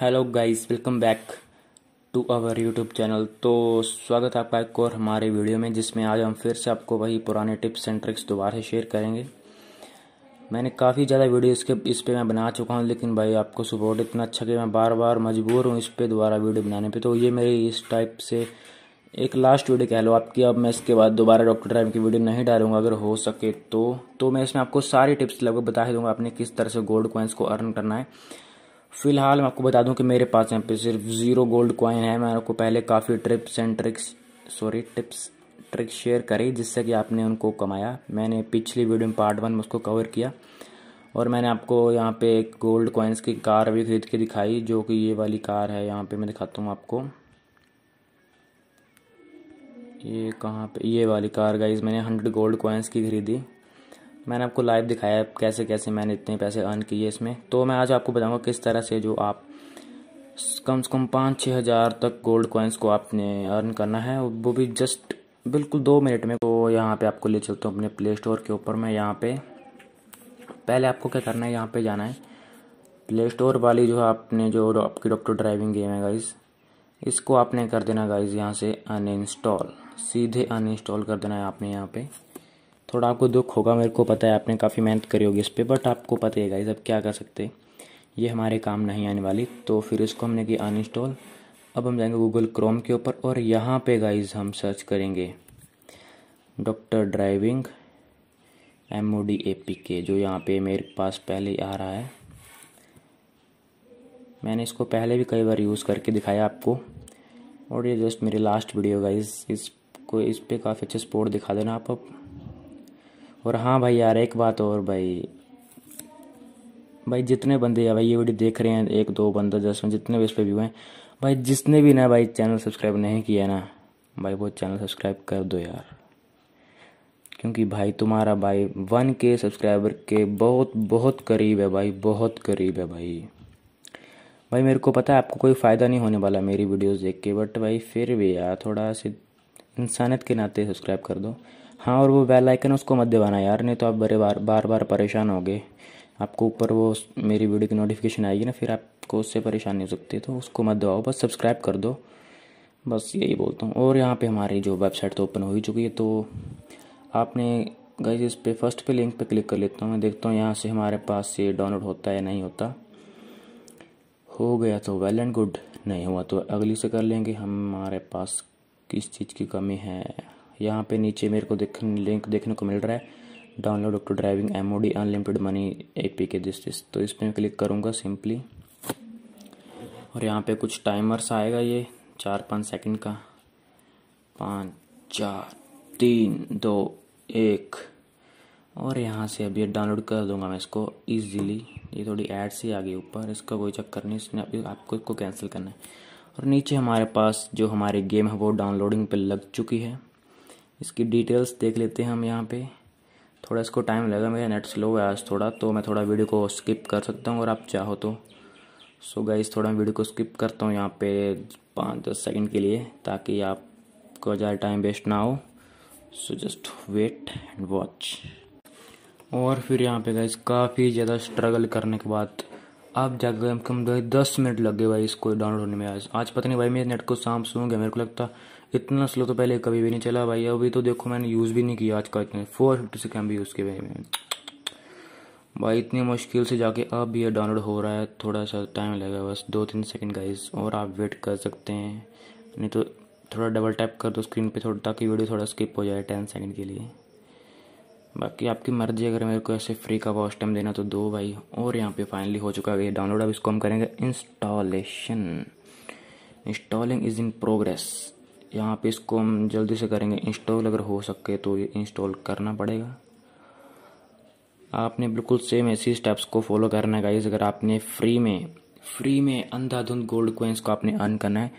hello guys welcome back to our YouTube channel तो स्वागत है आपका एक और हमारे वीडियो में जिसमें आज हम फिर से आपको वही पुराने टिप्स एंड ट्रिक्स दोबारा से शेयर करेंगे मैंने काफ़ी ज़्यादा वीडियो इसके इस पर मैं बना चुका हूँ लेकिन भाई आपको सपोर्ट इतना अच्छा कि मैं बार बार मजबूर हूँ इस पर दोबारा वीडियो बनाने पर तो ये मेरी इस टाइप से एक लास्ट वीडियो कह लो आपकी अब मैं इसके बाद दोबारा डॉक्टर ड्राइव की वीडियो नहीं डालूंगा अगर हो सके तो तो मैं इसमें आपको सारी टिप्स लगभग बता ही दूंगा आपने किस तरह से गोल्ड कॉइन्स को अर्न करना है फ़िलहाल मैं आपको बता दूं कि मेरे पास यहाँ पे सिर्फ ज़ीरो गोल्ड कॉइन है मैंने आपको पहले काफ़ी trips and tricks sorry tips tricks share करी जिससे कि आपने उनको कमाया मैंने पिछली वीडियो में पार्ट वन में उसको कवर किया और मैंने आपको यहाँ पे एक गोल्ड कॉइन्स की कार भी खरीद के दिखाई जो कि ये वाली कार है यहाँ पे मैं दिखाता हूँ आपको ये कहाँ पे ये वाली कार गाइज मैंने हंड्रेड गोल्ड कॉइन्स की खरीदी मैंने आपको लाइव दिखाया है कैसे कैसे मैंने इतने पैसे अर्न किए इसमें तो मैं आज आपको बताऊंगा किस तरह से जो आप कम से कम पाँच छः हज़ार तक गोल्ड कॉइन्स को आपने अर्न करना है वो भी जस्ट बिल्कुल दो मिनट में तो यहाँ पे आपको ले चलता हूँ अपने प्ले स्टोर के ऊपर मैं यहाँ पे पहले आपको क्या करना है यहाँ पे जाना है प्ले स्टोर वाली जो आपने जो आपकी डॉक्टर ड्राइविंग गेम है गाइज़ इसको आपने कर देना गाइज़ यहाँ से अनइंस्टॉल सीधे अनइंस्टॉल कर देना है आपने यहाँ पर थोड़ा आपको दुख होगा मेरे को पता है आपने काफ़ी मेहनत करी होगी इस पर बट आपको पता है गाइज अब क्या कर सकते ये हमारे काम नहीं आने वाली तो फिर इसको हमने की अनइंस्टॉल अब हम जाएंगे गूगल क्रोम के ऊपर और यहाँ पे गाइज हम सर्च करेंगे doctor driving M O D A P K जो यहाँ पे मेरे पास पहले आ रहा है मैंने इसको पहले भी कई बार यूज़ करके दिखाया आपको और ये जस्ट मेरी लास्ट वीडियो गाइज इसको इस पर काफ़ी अच्छे स्पोर्ट दिखा देना आप आप और हाँ भाई यार एक बात और भाई भाई जितने बंदे यार भाई ये वीडियो देख रहे हैं एक दो बंदा दस जितने भी इस पर व्यू हैं भाई जिसने भी ना भाई चैनल सब्सक्राइब नहीं किया ना भाई वो चैनल सब्सक्राइब कर दो यार क्योंकि भाई तुम्हारा भाई वन के सब्सक्राइबर के बहुत बहुत करीब है भाई बहुत करीब है भाई भाई मेरे को पता है आपको कोई फ़ायदा नहीं होने वाला मेरी वीडियोस देख के बट भाई फिर भी यार थोड़ा सा इंसानियत के नाते सब्सक्राइब कर दो हाँ और वो बेल आइकन उसको मत दबाना यार नहीं तो आप बड़े बार बार बार परेशान हो गए आपको ऊपर वो मेरी वीडियो की नोटिफिकेशन आएगी ना फिर आपको उससे परेशानी हो सकती तो उसको मत दबाओ बस सब्सक्राइब कर दो बस यही बोलता हूँ और यहाँ पे हमारी जो वेबसाइट तो ओपन हो ही चुकी है तो आपने गई इस पर फर्स्ट पे लिंक पे क्लिक कर लेता हूँ मैं देखता हूँ यहाँ से हमारे पास ये डाउनलोड होता है या नहीं होता हो गया तो वेल एंड गुड नहीं हुआ तो अगली से कर लेंगे हमारे पास किस चीज़ की कमी है यहाँ पे नीचे मेरे को देख लिंक देखने को मिल रहा है download up to driving M O D unlimited money A P K this this तो इस पर मैं क्लिक करूँगा सिंपली और यहाँ पे कुछ टाइमर्स आएगा ये चार पाँच सेकंड का पाँच चार तीन दो एक और यहाँ से अभी डाउनलोड कर दूंगा मैं इसको ईजीली ये थोड़ी एड सी आ गई ऊपर इसका कोई चक्कर नहीं इसने अभी आपको इसको कैंसिल करना है और नीचे हमारे पास जो हमारी गेम है वो डाउनलोडिंग पे लग चुकी है इसकी डिटेल्स देख लेते हैं हम यहाँ पे थोड़ा इसको टाइम लगेगा मेरा नेट स्लो है आज थोड़ा तो मैं थोड़ा वीडियो को स्किप कर सकता हूँ और आप चाहो तो सो so गाइस थोड़ा वीडियो को स्किप करता हूँ यहाँ पे पाँच दस सेकंड के लिए ताकि आपको ज़्यादा टाइम वेस्ट ना हो so just wait and watch और फिर यहाँ पे गाइस काफ़ी ज़्यादा स्ट्रगल करने के बाद अब जाकर कम कम दस मिनट लग गए भाई इसको डाउनलोड होने में आज आज पता नहीं भाई मेरे नेट को शाम से मेरे को लगता इतना स्लो तो पहले कभी भी नहीं चला भाई अभी तो देखो मैंने यूज़ भी नहीं किया आज का इतने फोर फिफ्टी से कैम भी यूज़ किया भाई भाई इतनी मुश्किल से जाके अब भी ये डाउनलोड हो रहा है थोड़ा सा टाइम लगेगा बस दो तीन सेकंड गाइस और आप वेट कर सकते हैं नहीं तो थोड़ा डबल टैप कर दो स्क्रीन पे थोड़ा ताकि वीडियो थोड़ा स्किप हो जाए टेन सेकंड के लिए बाकी आपकी मर्जी अगर मेरे को ऐसे फ्री का वॉश टाइम देना तो दो भाई और यहाँ पे फाइनली हो चुका है ये डाउनलोड अब इसको हम करेंगे installation installing is in progress यहाँ पे इसको हम जल्दी से करेंगे इंस्टॉल अगर हो सके तो ये इंस्टॉल करना पड़ेगा आपने बिल्कुल सेम ऐसी स्टेप्स को फॉलो करना है गाइज अगर आपने फ्री में फ्री में अंधाधुंध गोल्ड कोइंस को आपने अर्न करना है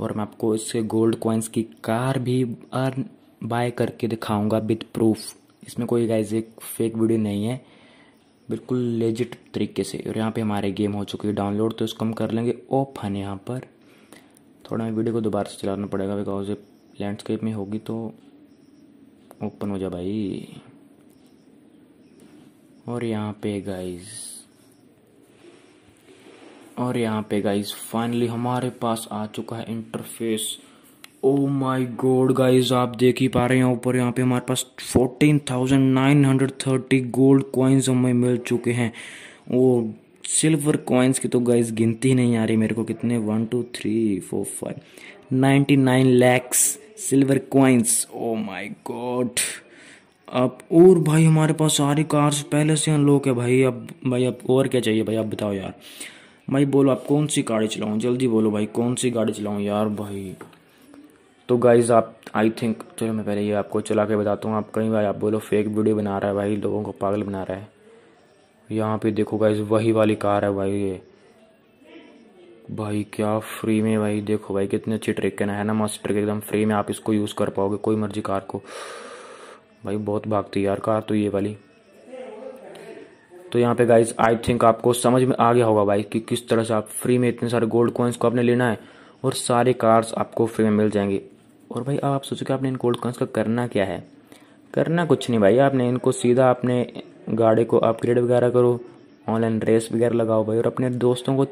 और मैं आपको इससे गोल्ड कोइंस की कार भी अर्न बाय करके दिखाऊंगा विद प्रूफ इसमें कोई गाइज एक फेक वीडियो नहीं है बिल्कुल लेजिट तरीके से और यहाँ पे हमारे गेम हो चुकी है डाउनलोड तो इसको हम कर लेंगे ओपन यहाँ पर थोड़ा वीडियो को दोबारा से चलाना पड़ेगा बिकॉज लैंडस्केप में होगी तो ओपन हो जा भाई और यहाँ पे गाइस और यहाँ पे गाइस फाइनली हमारे पास आ चुका है interface oh my god guys आप देख ही पा रहे हैं ऊपर यहाँ पे हमारे पास 14,930 गोल्ड कॉइन्स हमें मिल चुके हैं ओ सिल्वर कॉइन्स की तो गाइज गिनती ही नहीं आ रही मेरे को कितने one two three four five ninety nine lakhs silver coins oh my god अब और भाई हमारे पास सारी कार्स पहले से अनलॉक है भाई अब भाई अब और क्या चाहिए भाई आप बताओ यार भाई बोलो आप कौन सी गाड़ी चलाऊँ जल्दी बोलो भाई कौन सी गाड़ी चलाऊँ यार भाई तो गाइज आप आई थिंक चलो मैं पहले ये आपको चला के बताता हूँ आप कहीं भाई आप बोलो फेक वीडियो बना रहा है भाई लोगों को पागल बना रहा है यहाँ पे देखो गाइज वही वाली कार है भाई ये भाई क्या फ्री में भाई देखो भाई कितने अच्छी ट्रिक है ना है ना मस्त ट्रिक एकदम फ्री में आप इसको यूज़ कर पाओगे कोई मर्जी कार को भाई बहुत भागती यार कार तो ये वाली तो यहाँ पे गाइज आई थिंक आपको समझ में आ गया होगा भाई कि किस तरह से आप फ्री में इतने सारे गोल्ड कॉइन्स को आपने लेना है और सारे कार्स आपको फ्री में मिल जाएंगे और भाई अब आप कि आपने इन गोल्ड कॉइन्स का करना क्या है करना कुछ नहीं भाई आपने इनको सीधा आपने गाड़ी को अपग्रेड वगैरह करो ऑनलाइन रेस वगैरह लगाओ भाई और अपने दोस्तों को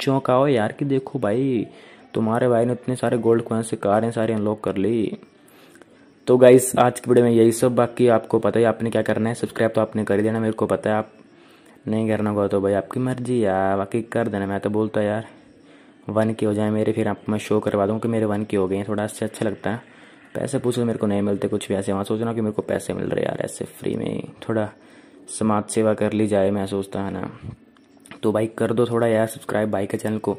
चौंकाओ यार कि देखो भाई तुम्हारे भाई ने इतने सारे गोल्ड कॉइन से कारें सारी अनलॉक कर ली तो गाइस आज की वीडियो में यही सब बाकी आपको पता ही आपने क्या करना है सब्सक्राइब तो आपने कर देना मेरे को पता है आप नहीं करना होगा तो भाई आपकी मर्जी यार बाकी कर देना मैं तो बोलता यार वन के हो जाए मेरे फिर आप मैं शो करवा दूँ कि मेरे वन के हो गए हैं थोड़ा अच्छा अच्छा लगता है पैसे पूछो मेरे को नहीं मिलते कुछ भी ऐसे वहाँ सोचना कि मेरे को पैसे मिल रहे यार ऐसे फ्री में थोड़ा समाज सेवा कर ली जाए मैं सोचता है ना तो भाई कर दो थोड़ा यार सब्सक्राइब भाई के चैनल को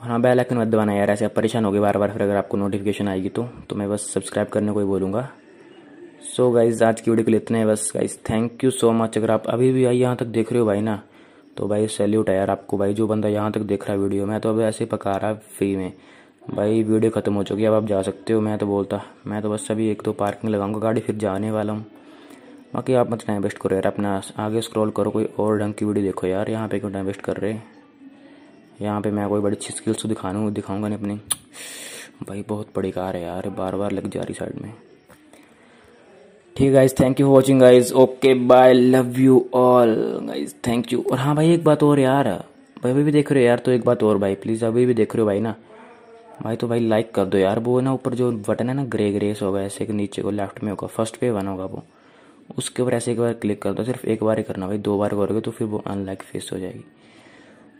हाँ बेल आइकन मत दबाना यार ऐसे आप परेशान हो गए बार बार फिर अगर आपको नोटिफिकेशन आएगी तो तो मैं बस सब्सक्राइब करने को ही बोलूँगा सो so गाइज आज की वीडियो के लिए इतने बस guys thank you so much अगर आप अभी भी आई यहाँ तक देख रहे हो भाई ना तो भाई सैल्यूट है यार आपको भाई जो बंदा यहाँ तक देख रहा है वीडियो मैं तो अभी ऐसे पका रहा फ्री में भाई वीडियो ख़त्म हो चुकी है अब आप जा सकते हो मैं तो बोलता मैं तो बस अभी एक दो तो पार्किंग लगाऊंगा गाड़ी फिर जाने वाला हूँ बाकी आप मत टाइम वेस्ट करो यार अपना आगे स्क्रॉल करो कोई और ढंग की वीडियो देखो यार यहाँ पे क्यों टाइम वेस्ट कर रहे हैं यहाँ पे मैं कोई बड़ी अच्छी स्किल्स तो दिखाना दिखाऊंगा नहीं अपनी भाई बहुत बड़ी कार है यार बार बार लग जा रही साइड में ठीक है guys thank you for watching guys okay bye love you all guys thank you और हाँ भाई एक बात और यार भाई अभी भी देख रहे हो यार तो एक बात और भाई प्लीज़ अभी भी देख रहे हो भाई ना भाई तो भाई लाइक कर दो यार वो ना ऊपर जो बटन है ना ग्रे ग्रेस होगा ऐसे के नीचे को लेफ्ट में होगा फर्स्ट पे वन होगा वो उसको બરાબર એક બાર ક્લિક કર દો सिर्फ એક બાર ही करना ભાઈ બે બાર करोगे તો ફિર અનલાઈક ફિક્સ થઈ જશે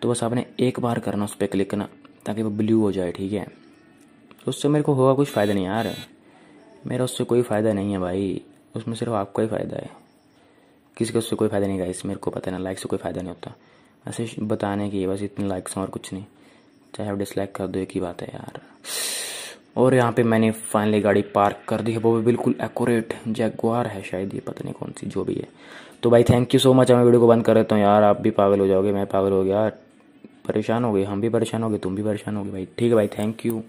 તો બસ આપને એક બાર કરવો છે પે ક્લિક ના તાકે બ્લુ હો જાય ઠીક હે તો ઉસસે મેરકો હોવા કુછ ફાયદા નહીં આર મેરો ઉસસે કોઈ ફાયદા નહીં હે ભાઈ ઉસમે સિર્ફ આપકોઈ ફાયદા હે કિસકો ઉસસે કોઈ ફાયદા નહીં ગાઈસ મેરકો પતા નહીં લાઈક સે કોઈ ફાયદા નહીં હોતા અસે બતાને કે બસ ઇતની લાઈક્સ ઓર કુછ નહીં ચાહેવ ડિસલાઈક કર દો એકી વાત હે યાર और यहाँ पे मैंने फाइनली गाड़ी पार्क कर दी है वो भी बिल्कुल एकोरेट जैगवार है शायद ये पता नहीं कौन सी जो भी है तो भाई थैंक यू सो मच मैं वीडियो को बंद कर देता हूँ यार आप भी पागल हो जाओगे मैं पागल हो गया परेशान हो गए हम भी परेशान हो गए तुम भी परेशान हो गए भाई ठीक है भाई थैंक यू